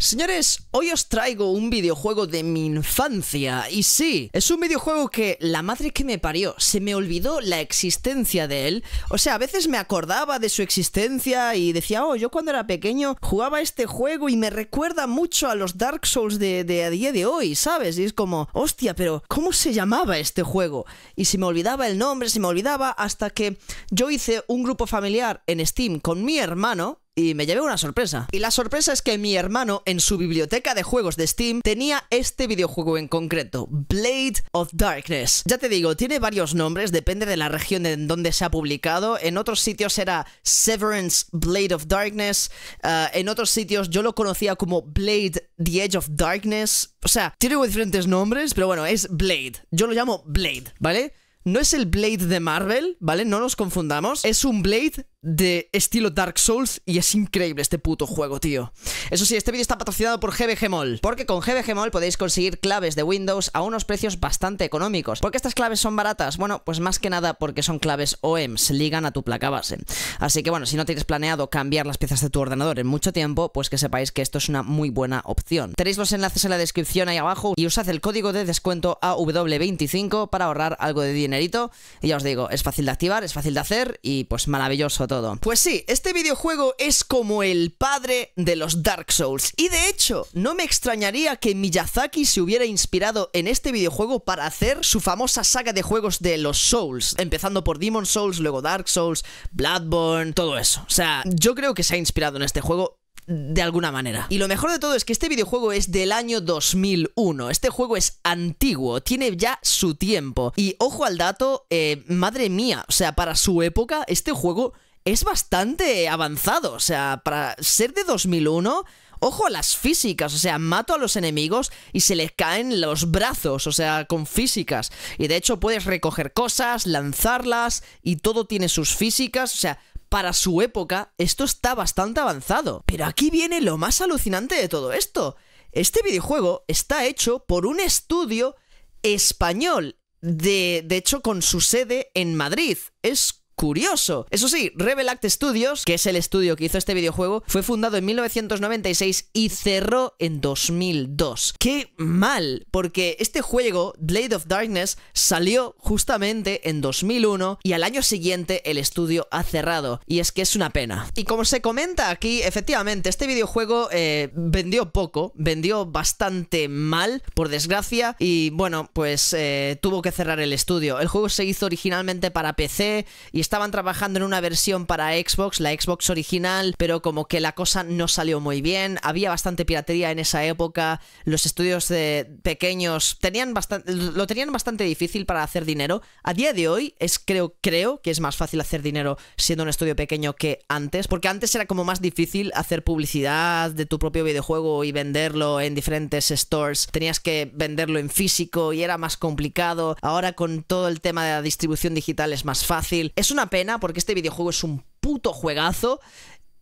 Señores, hoy os traigo un videojuego de mi infancia y sí, es un videojuego que la madre que me parió se me olvidó la existencia de él, o sea, a veces me acordaba de su existencia y decía, oh, yo cuando era pequeño jugaba este juego y me recuerda mucho a los Dark Souls de, a día de hoy, ¿sabes? Y es como, hostia, pero ¿cómo se llamaba este juego? Y se me olvidaba el nombre, se me olvidaba hasta que yo hice un grupo familiar en Steam con mi hermano, y me llevé una sorpresa. Y la sorpresa es que mi hermano en su biblioteca de juegos de Steam tenía este videojuego en concreto, Blade of Darkness. Ya te digo, tiene varios nombres, depende de la región en donde se ha publicado. En otros sitios era Severance Blade of Darkness, ah, en otros sitios yo lo conocía como Blade The Edge of Darkness. O sea, tiene diferentes nombres, pero bueno, es Blade. Yo lo llamo Blade, ¿vale? No es el Blade de Marvel, ¿vale? No nos confundamos. Es un Blade de estilo Dark Souls y es increíble este puto juego, tío. Eso sí, este vídeo está patrocinado por GBG porque con GBG podéis conseguir claves de Windows a unos precios bastante económicos. ¿Por qué estas claves son baratas? Bueno, pues más que nada porque son claves OEMs, ligan a tu placa base. Así que bueno, si no tienes planeado cambiar las piezas de tu ordenador en mucho tiempo, pues que sepáis que esto es una muy buena opción. Tenéis los enlaces en la descripción ahí abajo y usad el código de descuento AW25 para ahorrar algo de dinerito. Y ya os digo, es fácil de activar, es fácil de hacer y pues maravilloso pues sí, este videojuego es como el padre de los Dark Souls. Y de hecho, no me extrañaría que Miyazaki se hubiera inspirado en este videojuego para hacer su famosa saga de juegos de los Souls. Empezando por Demon Souls, luego Dark Souls, Bloodborne, todo eso. O sea, yo creo que se ha inspirado en este juego de alguna manera. Y lo mejor de todo es que este videojuego es del año 2001. Este juego es antiguo, tiene ya su tiempo. Y ojo al dato, eh, madre mía, o sea, para su época, este juego es bastante avanzado. O sea, para ser de 2001, ojo a las físicas. O sea, mato a los enemigos y se les caen los brazos, o sea, con físicas. Y de hecho puedes recoger cosas, lanzarlas y todo tiene sus físicas. O sea, para su época, esto está bastante avanzado. Pero aquí viene lo más alucinante de todo esto. Este videojuego está hecho por un estudio español, de, de hecho con su sede en Madrid. Es curioso. Eso sí, Revelact Act Studios, que es el estudio que hizo este videojuego, fue fundado en 1996 y cerró en 2002. ¡Qué mal! Porque este juego, Blade of Darkness, salió justamente en 2001 y al año siguiente el estudio ha cerrado. Y es que es una pena. Y como se comenta aquí, efectivamente, este videojuego eh, vendió poco, vendió bastante mal, por desgracia, y bueno, pues eh, tuvo que cerrar el estudio. El juego se hizo originalmente para PC y estaban trabajando en una versión para Xbox, la Xbox original, pero como que la cosa no salió muy bien, había bastante piratería en esa época, los estudios de pequeños tenían bastante, lo tenían bastante difícil para hacer dinero. A día de hoy es creo, creo que es más fácil hacer dinero siendo un estudio pequeño que antes, porque antes era como más difícil hacer publicidad de tu propio videojuego y venderlo en diferentes stores, tenías que venderlo en físico y era más complicado, ahora con todo el tema de la distribución digital es más fácil. Es una pena porque este videojuego es un puto juegazo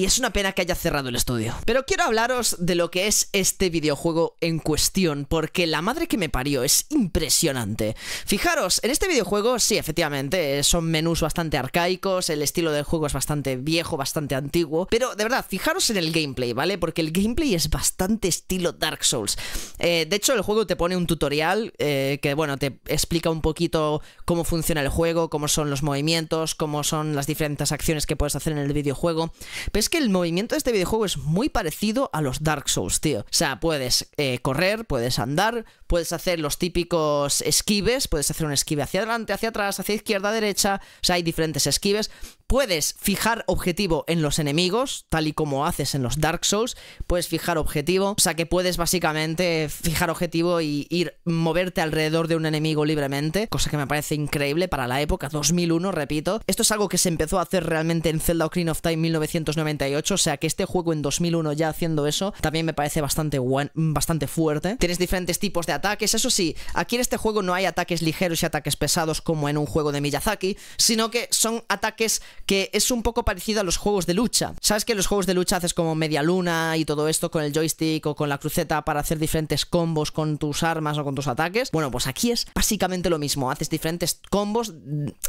y es una pena que haya cerrado el estudio. Pero quiero hablaros de lo que es este videojuego en cuestión, porque la madre que me parió es impresionante. Fijaros, en este videojuego, sí, efectivamente, son menús bastante arcaicos, el estilo del juego es bastante viejo, bastante antiguo, pero de verdad, fijaros en el gameplay, ¿vale? Porque el gameplay es bastante estilo Dark Souls. Eh, de hecho, el juego te pone un tutorial eh, que, bueno, te explica un poquito cómo funciona el juego, cómo son los movimientos, cómo son las diferentes acciones que puedes hacer en el videojuego que el movimiento de este videojuego es muy parecido a los Dark Souls, tío. O sea, puedes eh, correr, puedes andar, puedes hacer los típicos esquives, puedes hacer un esquive hacia adelante, hacia atrás, hacia izquierda, derecha, o sea, hay diferentes esquives. Puedes fijar objetivo en los enemigos, tal y como haces en los Dark Souls, puedes fijar objetivo, o sea que puedes básicamente fijar objetivo y ir moverte alrededor de un enemigo libremente, cosa que me parece increíble para la época, 2001, repito. Esto es algo que se empezó a hacer realmente en Zelda Ocarina of Time 1998, o sea que este juego en 2001 ya haciendo eso, también me parece bastante, bastante fuerte. Tienes diferentes tipos de ataques. Eso sí, aquí en este juego no hay ataques ligeros y ataques pesados como en un juego de Miyazaki, sino que son ataques que es un poco parecido a los juegos de lucha. Sabes que en los juegos de lucha haces como media luna y todo esto con el joystick o con la cruceta para hacer diferentes combos con tus armas o con tus ataques. Bueno, pues aquí es básicamente lo mismo. Haces diferentes combos.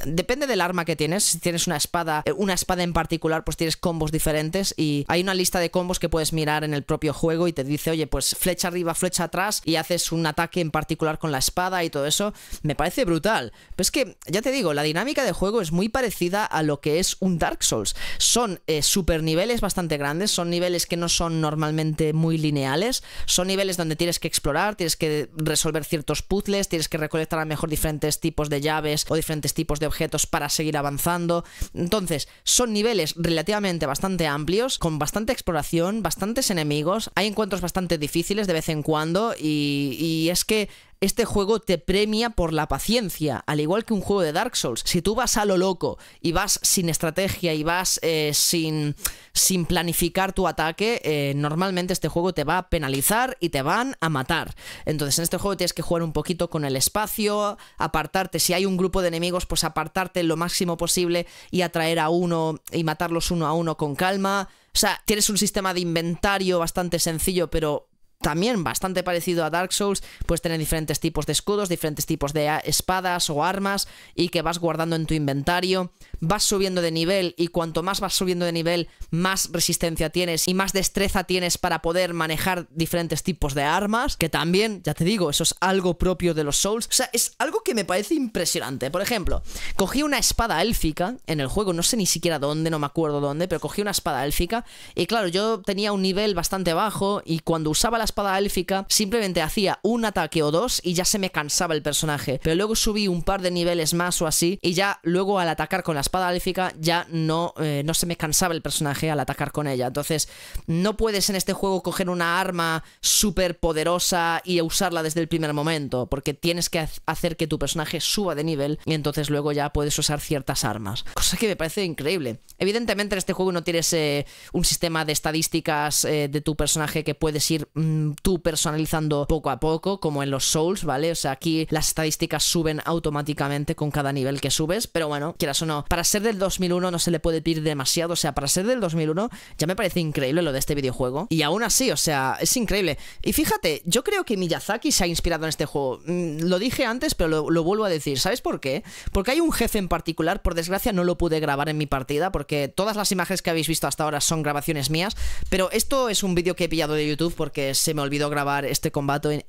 Depende del arma que tienes. Si tienes una espada, eh, una espada en particular, pues tienes combos diferentes. Y hay una lista de combos que puedes mirar en el propio juego y te dice, oye, pues flecha arriba, flecha atrás y haces un ataque que en particular con la espada y todo eso, me parece brutal. Pero es que, ya te digo, la dinámica de juego es muy parecida a lo que es un Dark Souls. Son eh, super niveles bastante grandes, son niveles que no son normalmente muy lineales, son niveles donde tienes que explorar, tienes que resolver ciertos puzzles, tienes que recolectar a lo mejor diferentes tipos de llaves o diferentes tipos de objetos para seguir avanzando. Entonces, son niveles relativamente bastante amplios, con bastante exploración, bastantes enemigos, hay encuentros bastante difíciles de vez en cuando y, y es que este juego te premia por la paciencia, al igual que un juego de Dark Souls. Si tú vas a lo loco y vas sin estrategia y vas eh, sin, sin, planificar tu ataque, eh, normalmente este juego te va a penalizar y te van a matar. Entonces en este juego tienes que jugar un poquito con el espacio, apartarte, si hay un grupo de enemigos, pues apartarte lo máximo posible y atraer a uno y matarlos uno a uno con calma. O sea, tienes un sistema de inventario bastante sencillo, pero también bastante parecido a Dark Souls, puedes tener diferentes tipos de escudos, diferentes tipos de espadas o armas y que vas guardando en tu inventario, vas subiendo de nivel y cuanto más vas subiendo de nivel, más resistencia tienes y más destreza tienes para poder manejar diferentes tipos de armas, que también, ya te digo, eso es algo propio de los Souls, o sea, es algo que me parece impresionante. Por ejemplo, cogí una espada élfica en el juego, no sé ni siquiera dónde, no me acuerdo dónde, pero cogí una espada élfica y claro, yo tenía un nivel bastante bajo y cuando usaba la espada élfica simplemente hacía un ataque o dos y ya se me cansaba el personaje. Pero luego subí un par de niveles más o así y ya luego al atacar con la espada élfica ya no, eh, no se me cansaba el personaje al atacar con ella. Entonces no puedes en este juego coger una arma súper poderosa y usarla desde el primer momento porque tienes que hacer que tu personaje suba de nivel y entonces luego ya puedes usar ciertas armas. Cosa que me parece increíble. Evidentemente en este juego no tienes eh, un sistema de estadísticas eh, de tu personaje que puedes ir... Mm, tú personalizando poco a poco, como en los Souls, ¿vale? O sea, aquí las estadísticas suben automáticamente con cada nivel que subes, pero bueno, quieras o no, para ser del 2001 no se le puede pedir demasiado, o sea, para ser del 2001 ya me parece increíble lo de este videojuego, y aún así, o sea, es increíble. Y fíjate, yo creo que Miyazaki se ha inspirado en este juego, mm, lo dije antes, pero lo, vuelvo a decir, ¿sabes por qué? Porque hay un jefe en particular, por desgracia no lo pude grabar en mi partida, porque todas las imágenes que habéis visto hasta ahora son grabaciones mías, pero esto es un vídeo que he pillado de YouTube porque se me olvidó grabar este,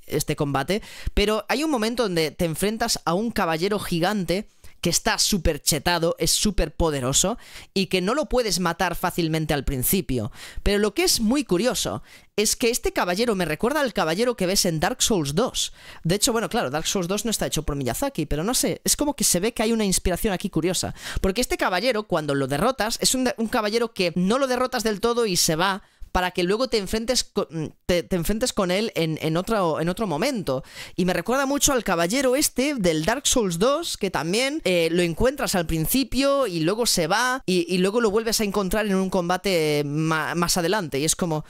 este combate, pero hay un momento donde te enfrentas a un caballero gigante que está súper chetado, es súper poderoso y que no lo puedes matar fácilmente al principio. Pero lo que es muy curioso es que este caballero me recuerda al caballero que ves en Dark Souls 2. De hecho, bueno, claro, Dark Souls 2 no está hecho por Miyazaki, pero no sé, es como que se ve que hay una inspiración aquí curiosa. Porque este caballero, cuando lo derrotas, es un, un caballero que no lo derrotas del todo y se va para que luego te enfrentes con, mm, te, enfrentes con él en, otro, en otro momento. Y me recuerda mucho al caballero este del Dark Souls 2, que también eh, lo encuentras al principio y luego se va y, y luego lo vuelves a encontrar en un combate más adelante. Y es como,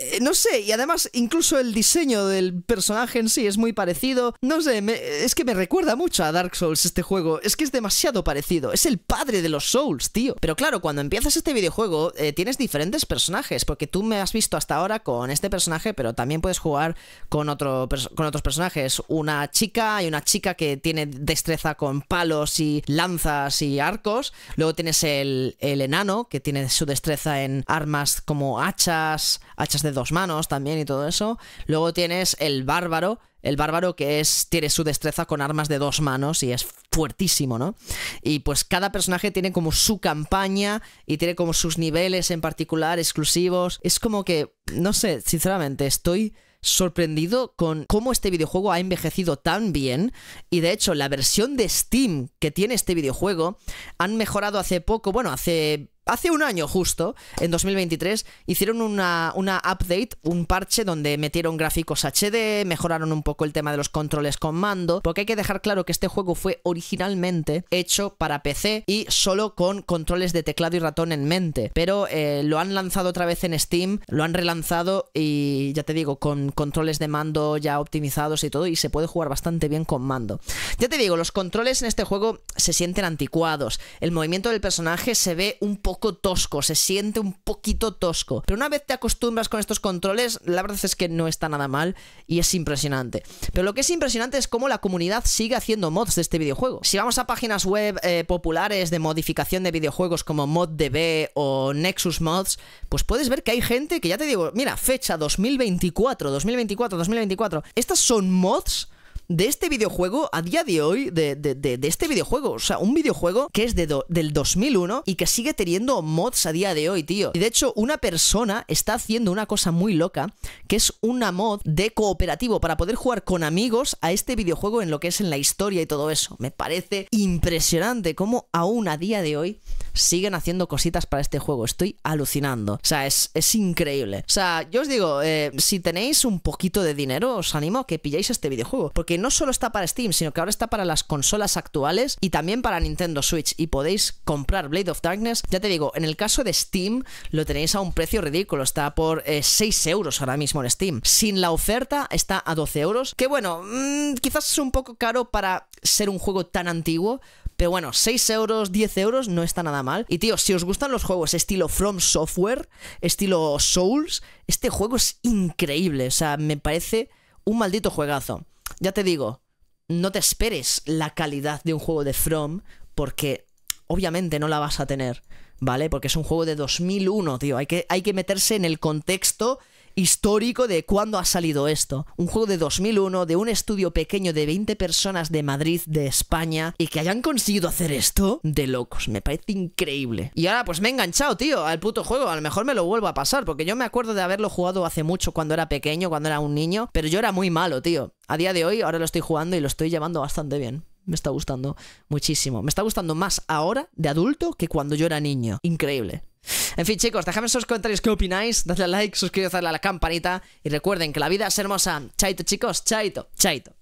eh, no sé, y además incluso el diseño del personaje en sí es muy parecido. No sé, es que me recuerda mucho a Dark Souls este juego. Es que es demasiado parecido. Es el padre de los Souls, tío. Pero claro, cuando empiezas este videojuego eh, tienes diferentes personajes, porque tú me has visto hasta ahora con este personaje, pero también puedes jugar con, otro, con otros personajes. Una chica y una chica que tiene destreza con palos y lanzas y arcos. Luego tienes el enano que tiene su destreza en armas como hachas, hachas de dos manos también y todo eso. Luego tienes el bárbaro, el bárbaro que es tiene su destreza con armas de dos manos y es fuertísimo, ¿no? Y pues cada personaje tiene como su campaña y tiene como sus niveles en particular exclusivos. Es como que no sé, sinceramente, estoy sorprendido con cómo este videojuego ha envejecido tan bien y de hecho la versión de Steam que tiene este videojuego han mejorado hace poco, bueno, hace Hace un año justo, en 2023, hicieron una, update, un parche donde metieron gráficos HD, mejoraron un poco el tema de los controles con mando, porque hay que dejar claro que este juego fue originalmente hecho para PC y solo con controles de teclado y ratón en mente, pero eh, lo han lanzado otra vez en Steam, lo han relanzado y ya te digo, con controles de mando ya optimizados y todo, y se puede jugar bastante bien con mando. Ya te digo, los controles en este juego se sienten anticuados, el movimiento del personaje se ve un poco tosco, se siente un poquito tosco. Pero una vez te acostumbras con estos controles, la verdad es que no está nada mal y es impresionante. Pero lo que es impresionante es cómo la comunidad sigue haciendo mods de este videojuego. Si vamos a páginas web eh, populares de modificación de videojuegos como ModDB o Nexus Mods, pues puedes ver que hay gente que ya te digo, mira, fecha 2024, 2024, 2024. Estas son mods de este videojuego a día de hoy, de, este videojuego. O sea, un videojuego que es de del 2001 y que sigue teniendo mods a día de hoy, tío. Y de hecho, una persona está haciendo una cosa muy loca, que es una mod de cooperativo para poder jugar con amigos a este videojuego en lo que es en la historia y todo eso. Me parece impresionante cómo aún a día de hoy siguen haciendo cositas para este juego. Estoy alucinando. O sea, es, increíble. O sea, yo os digo, eh, si tenéis un poquito de dinero, os animo a que pilléis este videojuego. Porque no solo está para Steam, sino que ahora está para las consolas actuales y también para Nintendo Switch. Y podéis comprar Blade of Darkness. Ya te digo, en el caso de Steam, lo tenéis a un precio ridículo. Está por 6 eh, euros ahora mismo en Steam. Sin la oferta, está a 12 euros. Que bueno, mm, quizás es un poco caro para ser un juego tan antiguo pero bueno, 6 euros, 10 euros no está nada mal. Y tío, si os gustan los juegos estilo From Software, estilo Souls, este juego es increíble. O sea, me parece un maldito juegazo. Ya te digo, no te esperes la calidad de un juego de From, porque obviamente no la vas a tener. ¿vale? Porque es un juego de 2001, tío. Hay que, hay que meterse en el contexto histórico de cuándo ha salido esto. Un juego de 2001, de un estudio pequeño de 20 personas de Madrid, de España, y que hayan conseguido hacer esto, de locos, me parece increíble. Y ahora pues me he enganchado, tío, al puto juego, a lo mejor me lo vuelvo a pasar, porque yo me acuerdo de haberlo jugado hace mucho cuando era pequeño, cuando era un niño, pero yo era muy malo, tío. A día de hoy ahora lo estoy jugando y lo estoy llevando bastante bien me está gustando muchísimo. Me está gustando más ahora de adulto que cuando yo era niño. Increíble. En fin, chicos, dejadme en sus comentarios qué opináis. Dadle like, suscribíos, darle a la campanita. Y recuerden que la vida es hermosa. Chaito, chicos, chaito, chaito.